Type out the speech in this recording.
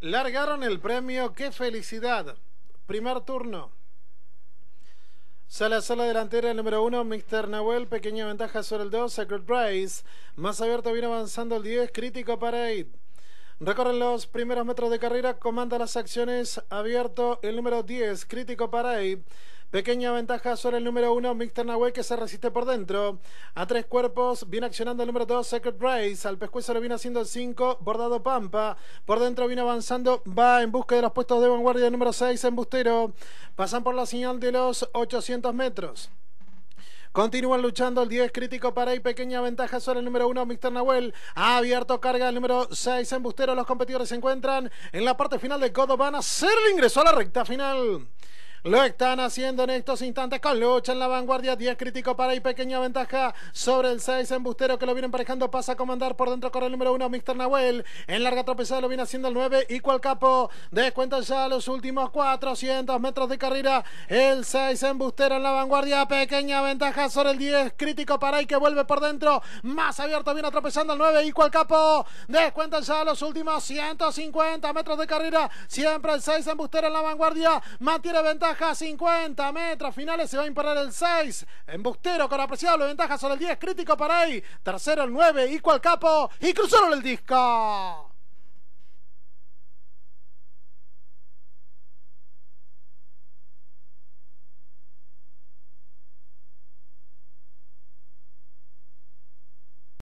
Largaron el premio, qué felicidad. Primer turno. Sale a sala delantera el número uno Mr. Nahuel, pequeña ventaja sobre el 2, Sacred Price. Más abierto viene avanzando el 10, crítico para Aid Recorren los primeros metros de carrera, comanda las acciones, abierto el número 10, crítico para ahí. Pequeña ventaja sobre el número 1, Mixter Nahuel, que se resiste por dentro. A tres cuerpos, viene accionando el número 2, Secret Race. Al pescuezo lo viene haciendo el 5, Bordado Pampa. Por dentro viene avanzando, va en busca de los puestos de vanguardia el número 6, Embustero. Pasan por la señal de los 800 metros. Continúan luchando el 10 crítico para ahí. Pequeña ventaja sobre el número 1, Mr. Nahuel. Ha abierto carga el número 6, Embustero. Los competidores se encuentran en la parte final de a Ser ingresó a la recta final. Lo están haciendo en estos instantes con lucha en la vanguardia. 10 crítico para y pequeña ventaja sobre el 6 embustero que lo viene emparejando. Pasa a comandar por dentro con el número 1, Mr. Nahuel. En larga tropezada lo viene haciendo el 9. Y capo descuenta ya los últimos 400 metros de carrera. El 6 embustero en la vanguardia. Pequeña ventaja sobre el 10 crítico para y que vuelve por dentro. Más abierto viene tropezando el 9. Y capo descuenta ya los últimos 150 metros de carrera. Siempre el 6 embustero en la vanguardia. Mantiene ventaja 50 metros finales, se va a imparar el 6. Embustero con apreciable ventaja sobre el 10, crítico para ahí. Tercero el 9, igual capo y cruzaron el disco.